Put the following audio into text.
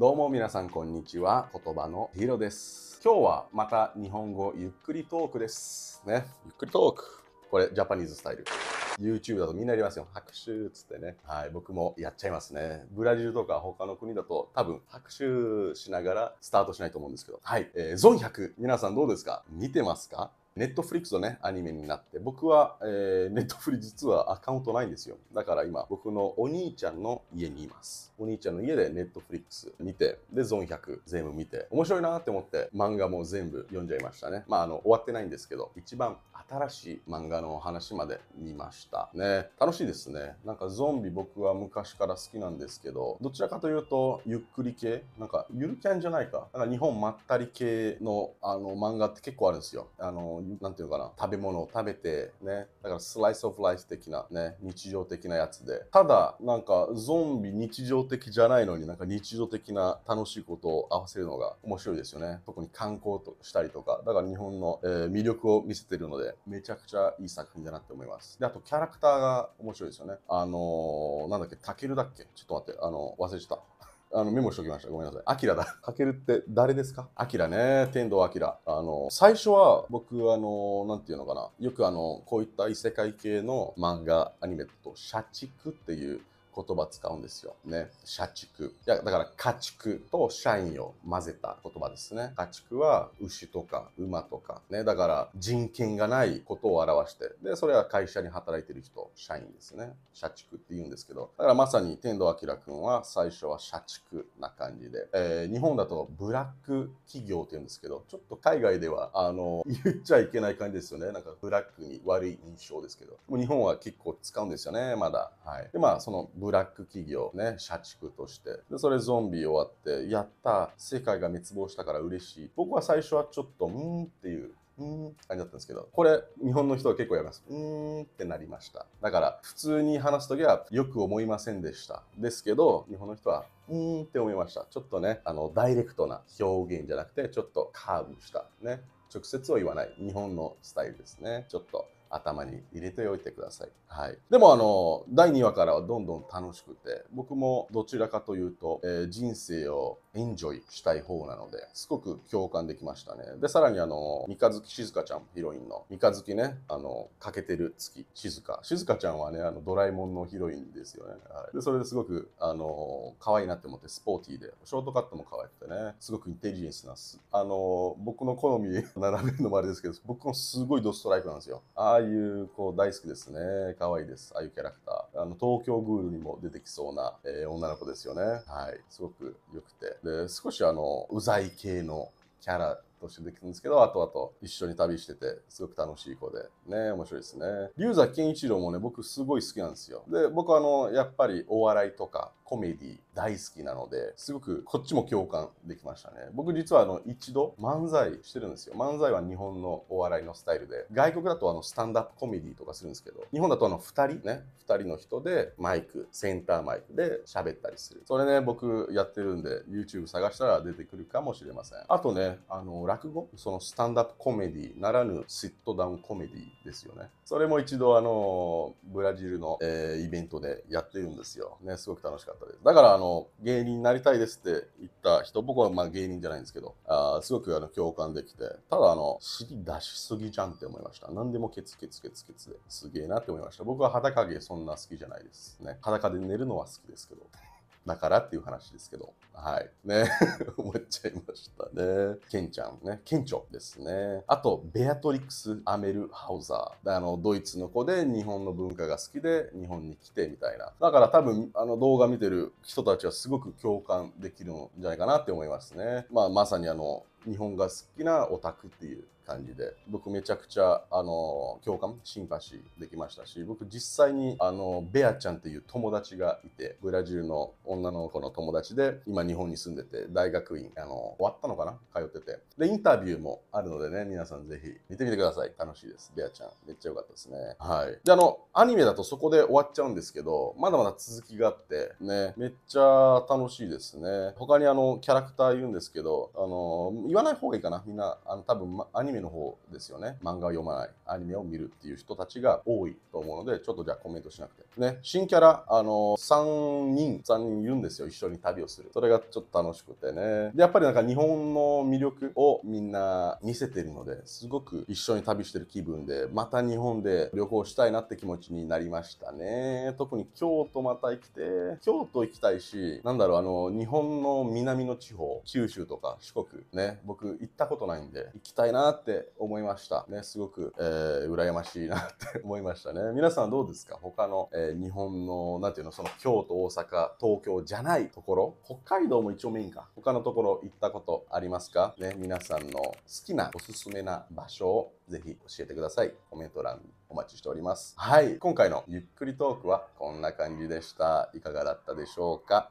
どうも皆さんこんにちは。言葉のヒロです。今日はまた日本語ゆっくりトークです。ね。ゆっくりトーク。これジャパニーズスタイル。YouTube だとみんなやりますよ。拍手っつってね。はい、僕もやっちゃいますね。ブラジルとか他の国だと多分拍手しながらスタートしないと思うんですけど。はい、えー、ゾン100。皆さんどうですか見てますかネットフリックスのね、アニメになって、僕は、えー、ネットフリ実はアカウントないんですよ。だから今、僕のお兄ちゃんの家にいます。お兄ちゃんの家でネットフリックス見て、で、ゾン100全部見て、面白いなって思って漫画も全部読んじゃいましたね。まあ、あの、終わってないんですけど、一番新しい漫画の話まで見ましたね。楽しいですね。なんかゾンビ僕は昔から好きなんですけど、どちらかというと、ゆっくり系なんか、ゆるキャンじゃないか。なんか日本まったり系の、あの、漫画って結構あるんですよ。あの、なんていうのかな、食べ物を食べて、ね、だからスライスオフライス的なね、日常的なやつで、ただ、なんかゾンビ日常的じゃないのになんか日常的な楽しいことを合わせるのが面白いですよね。特に観光としたりとか、だから日本の、えー、魅力を見せてるので、めちゃくちゃいい作品だなって思います。で、あとキャラクターが面白いですよね。あのー、なんだっけ、タケルだっけちょっと待って、あの、忘れった。あのメモしておきました。ごめんなさい。アキラだ。かけるって誰ですかアキラね。天童アキラ。あの、最初は僕、あの、なんていうのかな。よくあの、こういった異世界系の漫画、アニメと、社畜っていう言葉使うんですよ。ね。社畜。いや、だから家畜と社員を混ぜた言葉ですね。家畜は牛とか馬とか、ね。だから人権がないことを表して、で、それは会社に働いてる人、社員ですね。社畜って言うんですけど、だからまさに天童明君は最初は社畜な感じで、えー、日本だとブラック企業って言うんですけど、ちょっと海外では、あの、言っちゃいけない感じですよね。なんかブラックに悪い印象ですけど、もう日本は結構使うんですよね、まだ。はい。で、まあ、そのブラック企業、ね、社畜として。で、それゾンビ終わって、やった、世界が滅亡したから嬉しい。僕は最初はちょっと、うーんっていう、うーん感じだったんですけど、これ、日本の人は結構やります。うーんってなりました。だから、普通に話すときは、よく思いませんでした。ですけど、日本の人は、うーんって思いました。ちょっとね、あの、ダイレクトな表現じゃなくて、ちょっとカーブした、ね、直接は言わない、日本のスタイルですね。ちょっと。頭に入れておいてください。はい、でもあの第2話からはどんどん楽しくて僕もどちらかというと、えー、人生をエンジョイしたい方なので、すごく共感できましたね。で、さらにあの、三日月静香ちゃん、ヒロインの、三日月ね、あの、欠けてる月、静香。静香ちゃんはね、あの、ドラえもんのヒロインですよね。はい、で、それですごく、あの、可愛いなって思って、スポーティーで、ショートカットも可愛くてね、すごくインテリジェンスな、す。あの、僕の好み並べるのもあれですけど、僕もすごいドストライクなんですよ。ああいうこう、大好きですね。可愛いです。ああいうキャラクター。あの東京グールにも出てきそうな、えー、女の子ですよね。はい。すごく良くて。で、少しあの、うざい系のキャラとしてできるんですけど、あとあと一緒に旅してて、すごく楽しい子で、ね、面白いですね。龍崎健一郎もね、僕すごい好きなんですよ。で、僕あの、やっぱりお笑いとか、コメディ大好きなのですごくこっちも共感できましたね僕実はあの一度漫才してるんですよ漫才は日本のお笑いのスタイルで外国だとあのスタンダップコメディとかするんですけど日本だとあの2人ね2人の人でマイクセンターマイクで喋ったりするそれね僕やってるんで YouTube 探したら出てくるかもしれませんあとねあの落語そのスタンダップコメディならぬシットダウンコメディですよねそれも一度あのブラジルの、えー、イベントでやってるんですよねすごく楽しかったったです。だからあの芸人になりたいですって言った人、僕はま芸人じゃないんですけど、あすごくあの共感できて、ただあの、尻出しすぎじゃんって思いました。何でもケツケツケツケツですげえなって思いました。僕は裸毛そんな好きじゃないですね。裸で寝るのは好きですけど。だからっていう話ですけど。はい。ね。思っちゃいましたね。ケンちゃんね。ケンチョですね。あと、ベアトリクス・アメルハウザー。あの、ドイツの子で日本の文化が好きで日本に来てみたいな。だから多分、あの動画見てる人たちはすごく共感できるんじゃないかなって思いますね。まあ、まさにあの、日本が好きなオタクっていう感じで僕めちゃくちゃあの共感シンパシーできましたし僕実際にあのベアちゃんっていう友達がいてブラジルの女の子の友達で今日本に住んでて、大学院、あの、終わったのかな通ってて。で、インタビューもあるのでね、皆さんぜひ見てみてください。楽しいです。レアちゃん。めっちゃ良かったですね。はい。で、あの、アニメだとそこで終わっちゃうんですけど、まだまだ続きがあって、ね、めっちゃ楽しいですね。他にあの、キャラクター言うんですけど、あの、言わない方がいいかな。みんな、あの、多分、ま、アニメの方ですよね。漫画を読まない、アニメを見るっていう人たちが多いと思うので、ちょっとじゃあコメントしなくて。ね、新キャラ、あの、3人、3人いるんですよ。一緒に旅をする。それがちょっと楽しくてね。で、やっぱりなんか日本の魅力をみんな見せてるので、すごく一緒に旅してる気分で、また日本で旅行したいなって気持ちになりましたね。特に京都また行きて、京都行きたいし、なんだろう、あの、日本の南の地方、九州とか四国ね、僕行ったことないんで、行きたいなって思いました。ね、すごく、えー、羨ましいなって思いましたね。皆さんどうですか他の、えー、日本の、何ていうの、その京都、大阪、東京じゃないところ、北海海道も一応メインか。他のところ行ったことありますかね、皆さんの好きなおすすめな場所をぜひ教えてください。コメント欄お待ちしております。はい、今回のゆっくりトークはこんな感じでした。いかがだったでしょうか